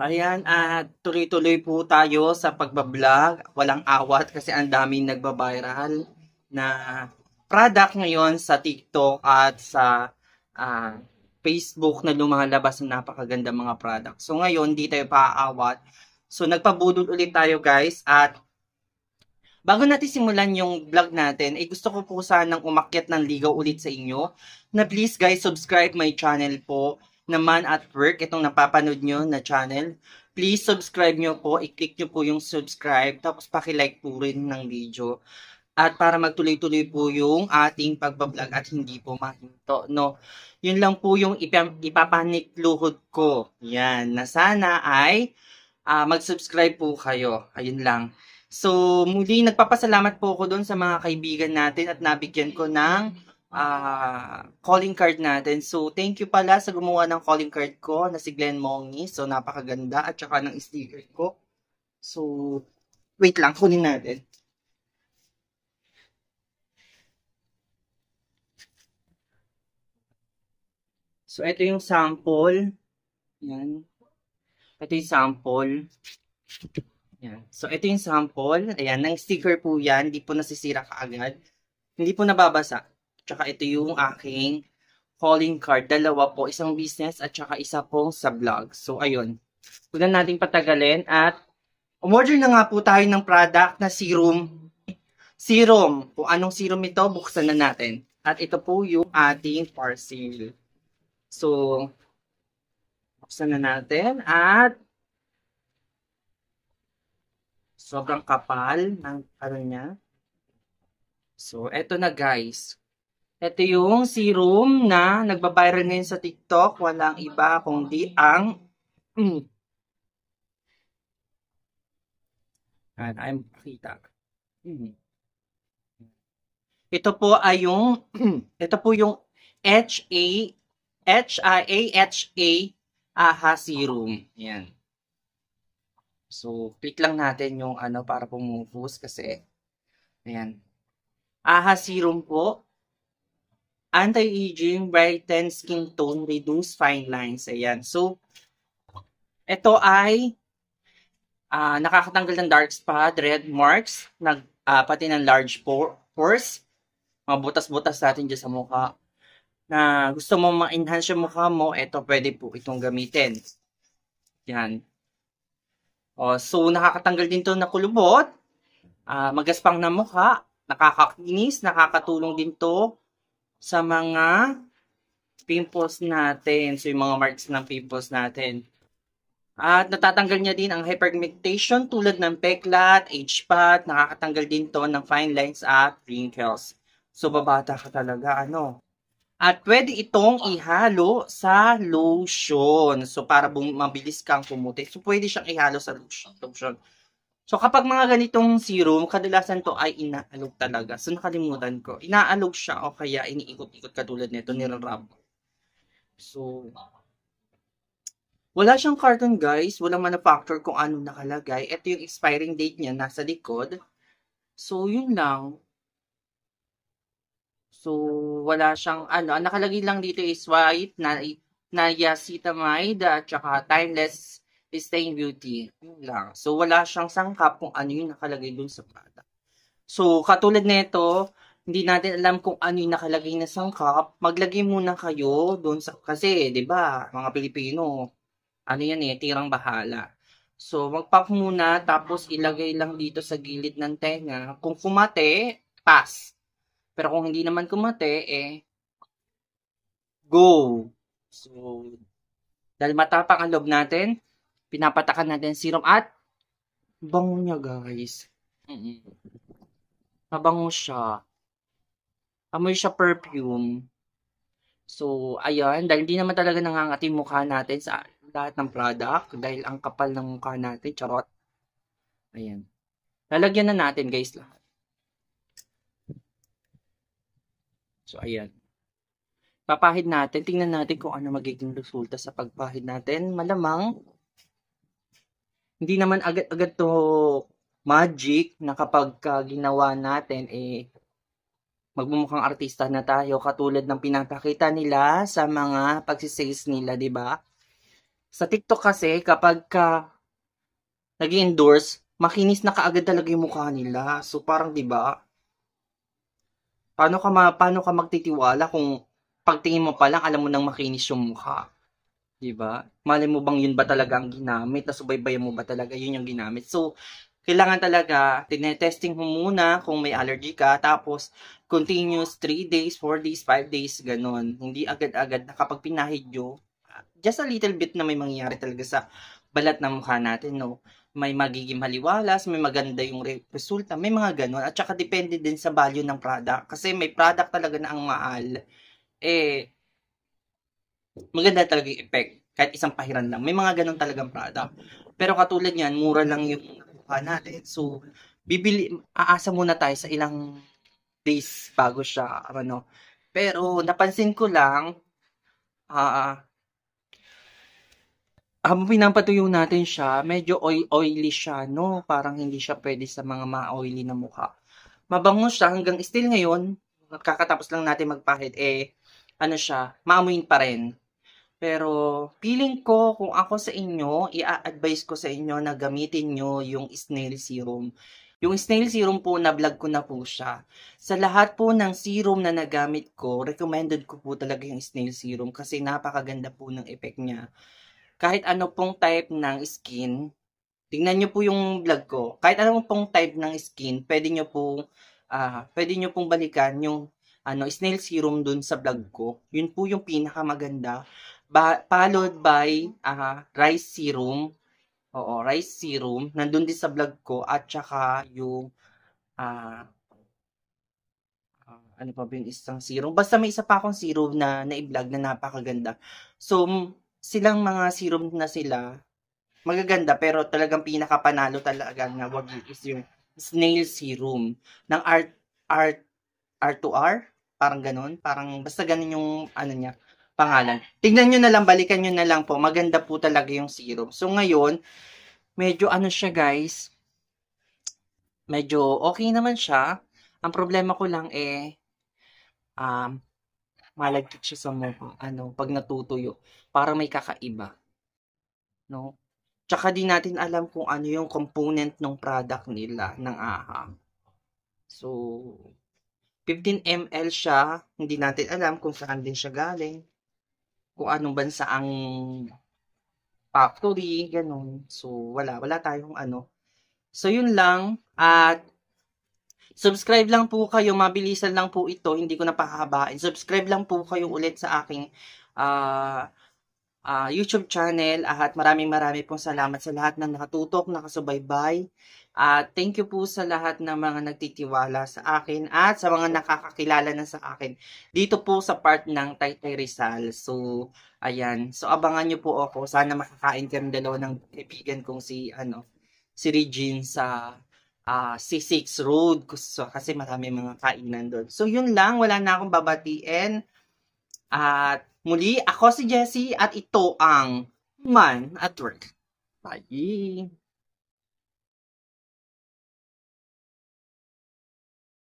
Ayan, at tuloy-tuloy po tayo sa pagbablog. Walang awat kasi ang daming nagbabiral na product ngayon sa TikTok at sa uh, Facebook na lumalabas ng napakaganda mga product. So ngayon, hindi tayo paaawat. So nagpabudol ulit tayo guys at bago natin simulan yung vlog natin, ay eh, gusto ko po sanang umakyat ng ligaw ulit sa inyo na please guys, subscribe my channel po na Man at Work, itong napapanood nyo na channel, please subscribe nyo po, i-click nyo po yung subscribe, tapos pakilike po rin ng video. At para magtuloy-tuloy po yung ating pagbablog at hindi po mahinto, no? Yun lang po yung ip- ipapanikluhod ko. Yan, na sana ay uh, mag-subscribe po kayo. Ayun lang. So, muli nagpapasalamat po ako doon sa mga kaibigan natin at nabigyan ko ng uh, calling card natin. So, thank you pala sa gumawa ng calling card ko na si Glenn Mongi. So, napakaganda. At saka ng sticker ko. So, wait lang. Kunin natin. So, ito yung sample. Yan. Ito yung sample. Yan. So, ito yung sample. Ayan, ng sticker po yan. Hindi po nasisira kaagad. Hindi po nababasa. Tsaka ito yung aking calling card. Dalawa po, isang business at tsaka isa pong sa vlog. So, ayun. Huwag na natin patagalin at umorder na nga po tayo ng product na serum. Serum. Kung anong serum ito, buksan na natin. At ito po yung ating parcel. So, buksan na natin at sobrang kapal ng ano niya. So, eto na guys. Ito yung serum na nagbabiral ngayon sa TikTok. Walang iba kundi ang... Mm. And I'm kita. Ito po ay yung ito po yung H-A... HA HIA-HA AHA serum. Yan. So, click lang natin yung ano para pumufus kasi ayan. AHA serum po anti-aging, brighten skin tone, reduce fine lines. Ayan. So, ito ay uh, nakakatanggal ng dark spot, red marks, nag, uh, pati ng large pores, mga butas-butas natin dyan sa mukha. Na gusto mo ma-enhance yung mukha mo, ito pwede po itong gamitin. Yan. O, so, nakakatanggal din to na kulubot, uh, ah, magaspang na mukha, nakakakinis, nakakatulong din to sa mga pimples natin. So, yung mga marks ng pimples natin. At natatanggal niya din ang hyperpigmentation tulad ng peklat, h spot. nakakatanggal din to ng fine lines at wrinkles. So, babata ka talaga, ano. At pwede itong ihalo sa lotion. So, para mabilis kang kumuti. So, pwede siyang ihalo sa lotion. So kapag mga ganitong serum, kadalasan to ay inaalog talaga. So nakalimutan ko. Inaalog siya o kaya iniikot-ikot katulad nito, ni nirarab. So, wala siyang carton guys. Walang manufacturer kung ano nakalagay. Ito yung expiring date niya, nasa likod. So, yun lang. So, wala siyang ano. Ang nakalagay lang dito is white, na, na at saka timeless Stain Beauty. Yun lang. So, wala siyang sangkap kung ano yung nakalagay dun sa product. So, katulad nito, hindi natin alam kung ano yung nakalagay na sangkap. Maglagay muna kayo dun sa... Kasi, di ba, mga Pilipino, ano yan eh, tirang bahala. So, magpack muna, tapos ilagay lang dito sa gilid ng tenga. Kung kumate, pass. Pero kung hindi naman kumate, eh, go. So, dahil matapak ang loob natin, pinapatakan natin serum at bango niya guys. mm Mabango siya. Amoy siya perfume. So, ayan. Dahil hindi naman talaga nangangati mukha natin sa lahat ng product. Dahil ang kapal ng mukha natin. Charot. Ayan. Lalagyan na natin guys lahat. So, ayan. Papahid natin. Tingnan natin kung ano magiging resulta sa pagpahid natin. Malamang hindi naman agad-agad to magic na kapag uh, ginawa natin eh magmumukhang artista na tayo katulad ng pinapakita nila sa mga pagsisales nila, 'di ba? Sa TikTok kasi kapag ka nag-endorse, makinis na kaagad talaga yung mukha nila. So parang 'di ba? Paano ka ma- paano ka magtitiwala kung pagtingin mo pa lang alam mo nang makinis yung mukha? Diba? Mali mo bang yun ba talaga ang ginamit? Nasubaybayan mo ba talaga yun yung ginamit? So, kailangan talaga, tinetesting mo muna kung may allergy ka, tapos continuous 3 days, 4 days, 5 days, ganun. Hindi agad-agad na kapag pinahidyo, just a little bit na may mangyayari talaga sa balat ng mukha natin, no? May magiging haliwalas, may maganda yung resulta, may mga ganun. At saka depende din sa value ng product. Kasi may product talaga na ang maal. Eh, maganda talaga yung effect. Kahit isang pahiran lang. May mga ganun talagang product. Pero katulad niyan, mura lang yung nakuha natin. So, bibili, aasa muna tayo sa ilang days bago siya, ano. Pero, napansin ko lang, ah, uh, ah, habang pinapatuyo natin siya, medyo oil oily siya, no? Parang hindi siya pwede sa mga ma-oily na mukha. Mabango siya hanggang still ngayon, kakatapos lang natin magpahid, eh, ano siya, maamuin pa rin. Pero feeling ko kung ako sa inyo, i-advise ko sa inyo na gamitin nyo yung snail serum. Yung snail serum po, na-vlog ko na po siya. Sa lahat po ng serum na nagamit ko, recommended ko po talaga yung snail serum kasi napakaganda po ng effect niya. Kahit ano pong type ng skin, tingnan nyo po yung vlog ko. Kahit ano pong type ng skin, pwede nyo po, uh, pwede nyo pong balikan yung ano, snail serum dun sa vlog ko. Yun po yung pinakamaganda ba- followed by uh, rice serum. Oo, rice serum. Nandun din sa vlog ko. At saka yung, uh, uh, ano pa ba yung isang serum? Basta may isa pa akong serum na na-vlog na napakaganda. So, silang mga serum na sila, magaganda pero talagang pinakapanalo talaga na wag is yung snail serum ng art art R2R parang ganun parang basta ganun yung ano niya pangalan. Tingnan nyo na lang, balikan nyo na lang po. Maganda po talaga yung serum. So ngayon, medyo ano siya guys, medyo okay naman siya. Ang problema ko lang eh, um, malagkit siya sa mukha, ano, pag natutuyo. Para may kakaiba. No? Tsaka din natin alam kung ano yung component ng product nila, ng AHA. So, 15 ml siya. Hindi natin alam kung saan din siya galing kung anong bansa ang factory, ganun. So, wala. Wala tayong ano. So, yun lang. At, subscribe lang po kayo. Mabilisan lang po ito. Hindi ko napahabain. Subscribe lang po kayo ulit sa aking uh, uh, YouTube channel at maraming marami pong salamat sa lahat ng nakatutok, nakasubaybay. At uh, thank you po sa lahat ng mga nagtitiwala sa akin at sa mga nakakakilala na sa akin dito po sa part ng Taytay Rizal. So, ayan. So, abangan nyo po ako. Sana makakain kami dalawa ng kaibigan kong si, ano, si Regine sa uh, ah, C6 Road so, kasi marami mga kainan doon. So, yun lang. Wala na akong babatiin. At Muli, ako si Jessie at ito ang Man at Work. Bye!